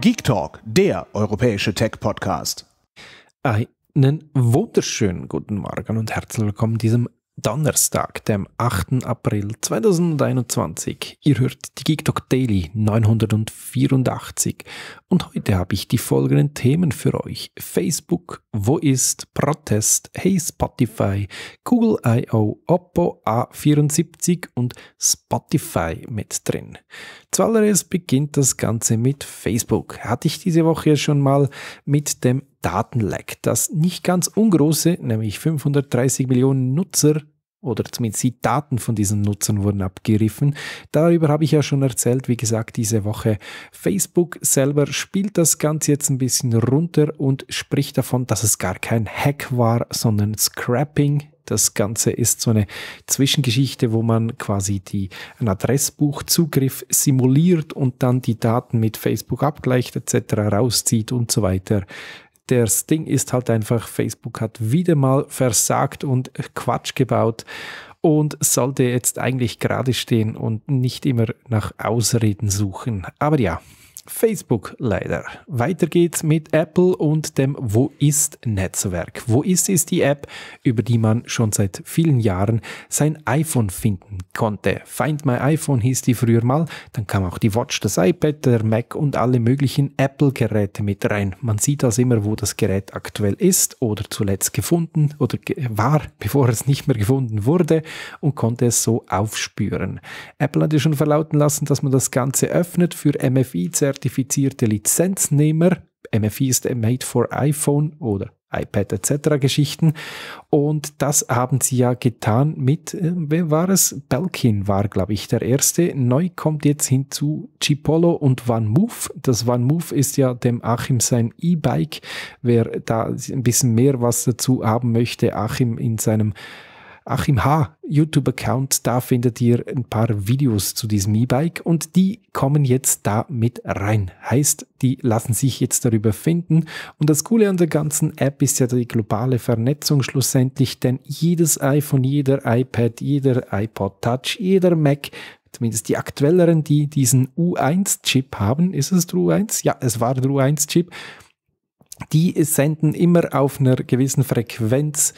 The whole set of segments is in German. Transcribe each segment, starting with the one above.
Geek Talk, der europäische Tech-Podcast. Einen wunderschönen guten Morgen und herzlich willkommen diesem Donnerstag, dem 8. April 2021. Ihr hört die GeekTalk Daily 984 und heute habe ich die folgenden Themen für euch. Facebook, wo ist Protest, Hey Spotify, Google I.O., Oppo A74 und Spotify mit drin. Zuallererst beginnt das Ganze mit Facebook. Hatte ich diese Woche schon mal mit dem Datenleck, das nicht ganz ungroße, nämlich 530 Millionen Nutzer oder zumindest die Daten von diesen Nutzern wurden abgeriffen. Darüber habe ich ja schon erzählt, wie gesagt, diese Woche. Facebook selber spielt das Ganze jetzt ein bisschen runter und spricht davon, dass es gar kein Hack war, sondern Scrapping. Das Ganze ist so eine Zwischengeschichte, wo man quasi die, ein Adressbuchzugriff simuliert und dann die Daten mit Facebook abgleicht etc. rauszieht und so weiter. Der Sting ist halt einfach, Facebook hat wieder mal versagt und Quatsch gebaut und sollte jetzt eigentlich gerade stehen und nicht immer nach Ausreden suchen. Aber ja, Facebook leider. Weiter geht's mit Apple und dem Wo ist Netzwerk. Wo ist ist die App, über die man schon seit vielen Jahren sein iPhone finden konnte. Find My iPhone hieß die früher mal, dann kam auch die Watch, das iPad, der Mac und alle möglichen Apple-Geräte mit rein. Man sieht also immer, wo das Gerät aktuell ist oder zuletzt gefunden oder war, bevor es nicht mehr gefunden wurde und konnte es so aufspüren. Apple hatte schon verlauten lassen, dass man das Ganze öffnet für MFI-Zertifikate zertifizierte Lizenznehmer. MFI ist Made for iPhone oder iPad etc. Geschichten. Und das haben sie ja getan mit, äh, wer war es? Belkin war, glaube ich, der erste. Neu kommt jetzt hinzu Chipolo und OneMove. Das OneMove ist ja dem Achim sein E-Bike. Wer da ein bisschen mehr was dazu haben möchte, Achim in seinem Achim H. YouTube-Account. Da findet ihr ein paar Videos zu diesem E-Bike und die kommen jetzt da mit rein. Heißt, die lassen sich jetzt darüber finden. Und das Coole an der ganzen App ist ja die globale Vernetzung schlussendlich, denn jedes iPhone, jeder iPad, jeder iPod Touch, jeder Mac zumindest die aktuelleren, die diesen U1-Chip haben, ist es der U1? Ja, es war der U1-Chip. Die senden immer auf einer gewissen Frequenz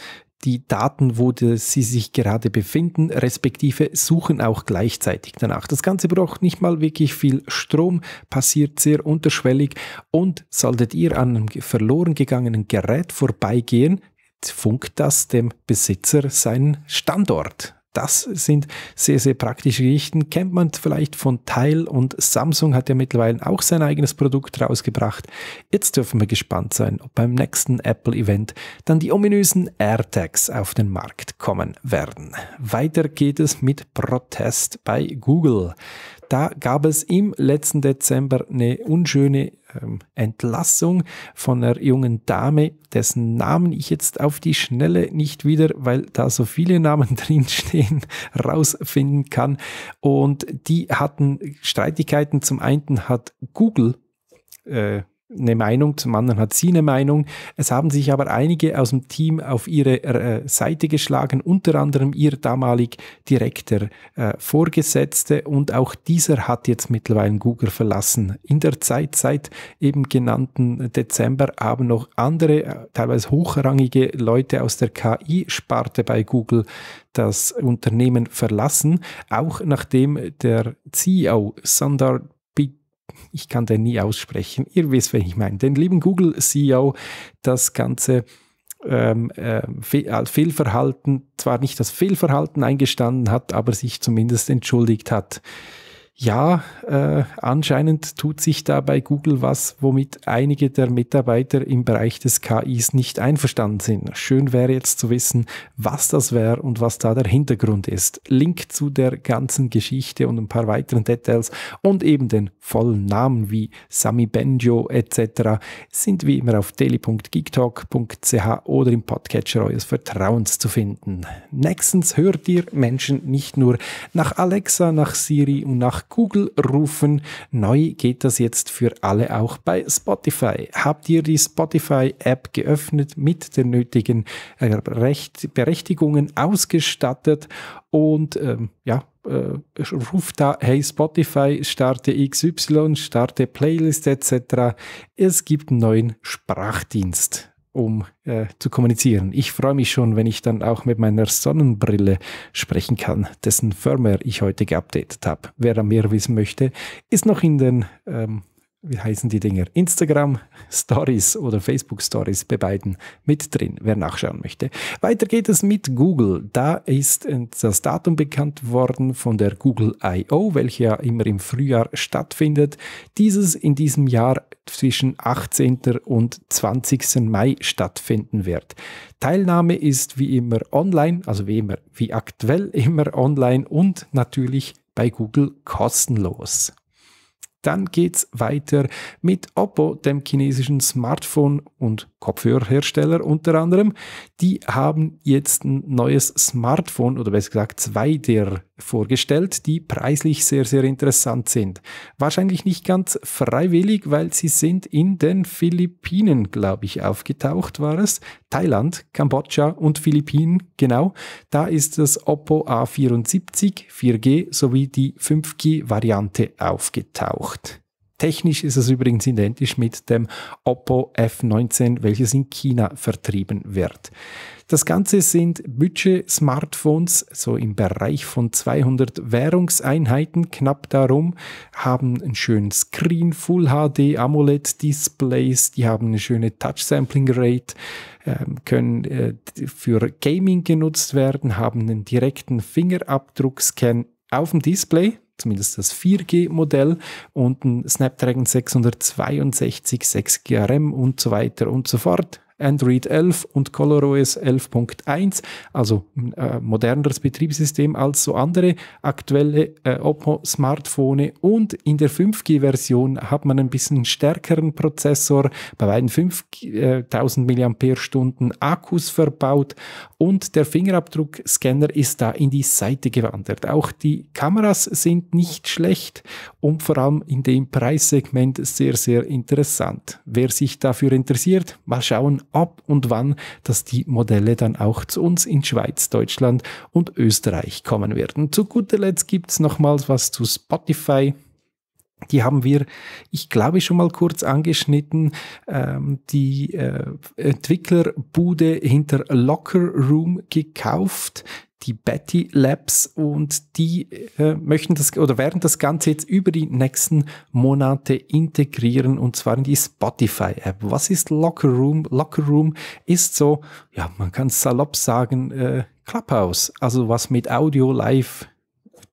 die Daten, wo die, sie sich gerade befinden, respektive suchen auch gleichzeitig danach. Das Ganze braucht nicht mal wirklich viel Strom, passiert sehr unterschwellig und solltet ihr an einem verloren gegangenen Gerät vorbeigehen, funkt das dem Besitzer seinen Standort das sind sehr, sehr praktische Geschichten. Kennt man vielleicht von Teil und Samsung hat ja mittlerweile auch sein eigenes Produkt rausgebracht. Jetzt dürfen wir gespannt sein, ob beim nächsten Apple-Event dann die ominösen AirTags auf den Markt kommen werden. Weiter geht es mit Protest bei Google. Da gab es im letzten Dezember eine unschöne ähm, Entlassung von einer jungen Dame, dessen Namen ich jetzt auf die Schnelle nicht wieder, weil da so viele Namen drinstehen, rausfinden kann. Und die hatten Streitigkeiten. Zum einen hat Google äh, eine Meinung, zum anderen hat sie eine Meinung. Es haben sich aber einige aus dem Team auf ihre äh, Seite geschlagen, unter anderem ihr damalig direkter äh, Vorgesetzte und auch dieser hat jetzt mittlerweile Google verlassen. In der Zeit seit eben genannten Dezember haben noch andere, äh, teilweise hochrangige Leute aus der KI-Sparte bei Google das Unternehmen verlassen, auch nachdem der CEO Sundar ich kann den nie aussprechen. Ihr wisst, wen ich meine. Den lieben Google-CEO, das Ganze ähm, äh, Fehlverhalten, zwar nicht das Fehlverhalten eingestanden hat, aber sich zumindest entschuldigt hat ja, äh, anscheinend tut sich da bei Google was, womit einige der Mitarbeiter im Bereich des KIs nicht einverstanden sind. Schön wäre jetzt zu wissen, was das wäre und was da der Hintergrund ist. Link zu der ganzen Geschichte und ein paar weiteren Details und eben den vollen Namen wie Sami Benjo etc. sind wie immer auf daily.geektalk.ch oder im Podcatcher eures Vertrauens zu finden. Nächstens hört ihr Menschen nicht nur nach Alexa, nach Siri und nach Google rufen. Neu geht das jetzt für alle auch bei Spotify. Habt ihr die Spotify-App geöffnet mit den nötigen äh, Recht, Berechtigungen ausgestattet und ähm, ja, äh, ruft da, hey Spotify, starte XY, starte Playlist etc. Es gibt einen neuen Sprachdienst um äh, zu kommunizieren. Ich freue mich schon, wenn ich dann auch mit meiner Sonnenbrille sprechen kann, dessen Firmware ich heute geupdatet habe. Wer da mehr wissen möchte, ist noch in den ähm, wie heißen die Dinger? Instagram Stories oder Facebook Stories bei beiden mit drin, wer nachschauen möchte. Weiter geht es mit Google. Da ist das Datum bekannt worden von der Google I.O., welche ja immer im Frühjahr stattfindet. Dieses in diesem Jahr zwischen 18. und 20. Mai stattfinden wird. Teilnahme ist wie immer online, also wie immer, wie aktuell immer online und natürlich bei Google kostenlos. Dann geht's weiter mit Oppo, dem chinesischen Smartphone und Kopfhörerhersteller unter anderem, die haben jetzt ein neues Smartphone oder besser gesagt zwei der vorgestellt, die preislich sehr, sehr interessant sind. Wahrscheinlich nicht ganz freiwillig, weil sie sind in den Philippinen, glaube ich, aufgetaucht war es. Thailand, Kambodscha und Philippinen, genau. Da ist das Oppo A74, 4G sowie die 5G-Variante aufgetaucht. Technisch ist es übrigens identisch mit dem Oppo F19, welches in China vertrieben wird. Das Ganze sind Budget-Smartphones, so im Bereich von 200 Währungseinheiten, knapp darum, haben einen schönen Screen, Full HD, AMOLED-Displays, die haben eine schöne Touch-Sampling-Rate, ähm, können äh, für Gaming genutzt werden, haben einen direkten Fingerabdruckscan auf dem Display, zumindest das 4G-Modell und ein Snapdragon 662, 6 GRM und so weiter und so fort. Android 11 und ColorOS 11.1, also hm, äh, moderneres Betriebssystem als so andere aktuelle äh, Oppo-Smartphone. Und in der 5G-Version hat man ein bisschen stärkeren Prozessor, bei beiden 5000 äh, mAh Akkus verbaut und der Fingerabdruckscanner ist da in die Seite gewandert. Auch die Kameras sind nicht schlecht und vor allem in dem Preissegment sehr, sehr interessant. Wer sich dafür interessiert, mal schauen, ab und wann, dass die Modelle dann auch zu uns in Schweiz, Deutschland und Österreich kommen werden. Zu guter Letzt gibt's nochmals was zu Spotify. Die haben wir, ich glaube, schon mal kurz angeschnitten. Ähm, die äh, Entwicklerbude hinter Locker Room gekauft die Betty Labs und die äh, möchten das oder werden das Ganze jetzt über die nächsten Monate integrieren und zwar in die Spotify App. Was ist Locker Room? Locker Room ist so, ja, man kann salopp sagen, äh, Clubhouse, also was mit Audio live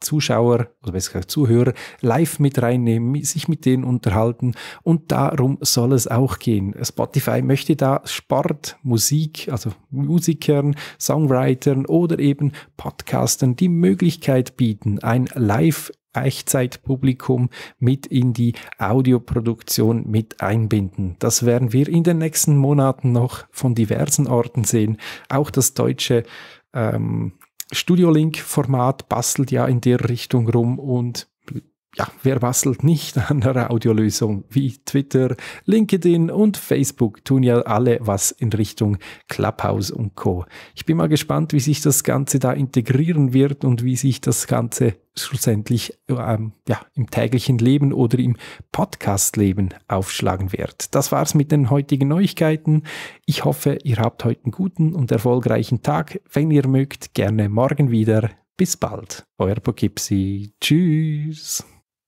Zuschauer oder besser gesagt Zuhörer live mit reinnehmen, sich mit denen unterhalten und darum soll es auch gehen. Spotify möchte da Sport, Musik, also Musikern, Songwritern oder eben Podcastern die Möglichkeit bieten, ein Live Echtzeitpublikum mit in die Audioproduktion mit einbinden. Das werden wir in den nächsten Monaten noch von diversen Orten sehen. Auch das deutsche ähm, Studio Link Format bastelt ja in der Richtung rum und ja, wer bastelt nicht an einer Audiolösung wie Twitter, LinkedIn und Facebook tun ja alle was in Richtung Clubhouse und Co. Ich bin mal gespannt, wie sich das Ganze da integrieren wird und wie sich das Ganze schlussendlich ähm, ja, im täglichen Leben oder im Podcast-Leben aufschlagen wird. Das war's mit den heutigen Neuigkeiten. Ich hoffe, ihr habt heute einen guten und erfolgreichen Tag. Wenn ihr mögt, gerne morgen wieder. Bis bald, euer Poughkeepsie. Tschüss